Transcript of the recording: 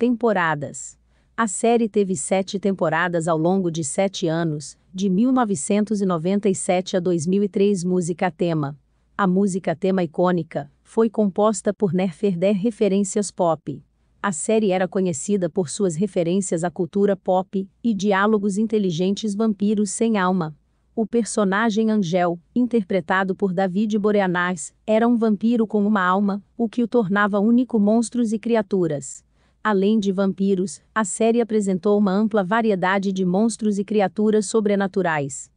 Temporadas. A série teve sete temporadas ao longo de sete anos, de 1997 a 2003. Música tema. A música tema icônica foi composta por Nerferder referências pop. A série era conhecida por suas referências à cultura pop e diálogos inteligentes vampiros sem alma. O personagem Angel, interpretado por David Boreanaz, era um vampiro com uma alma, o que o tornava único monstros e criaturas. Além de vampiros, a série apresentou uma ampla variedade de monstros e criaturas sobrenaturais.